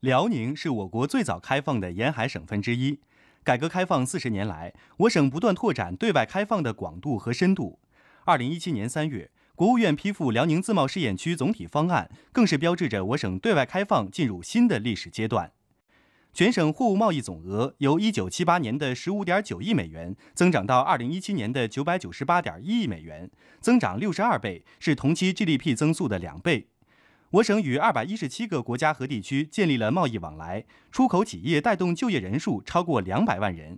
辽宁是我国最早开放的沿海省份之一。改革开放四十年来，我省不断拓展对外开放的广度和深度。二零一七年三月，国务院批复辽宁自贸试验区总体方案，更是标志着我省对外开放进入新的历史阶段。全省货物贸易总额由一九七八年的十五点九亿美元增长到二零一七年的九百九十八点一亿美元，增长六十二倍，是同期 GDP 增速的两倍。我省与二百一十七个国家和地区建立了贸易往来，出口企业带动就业人数超过两百万人。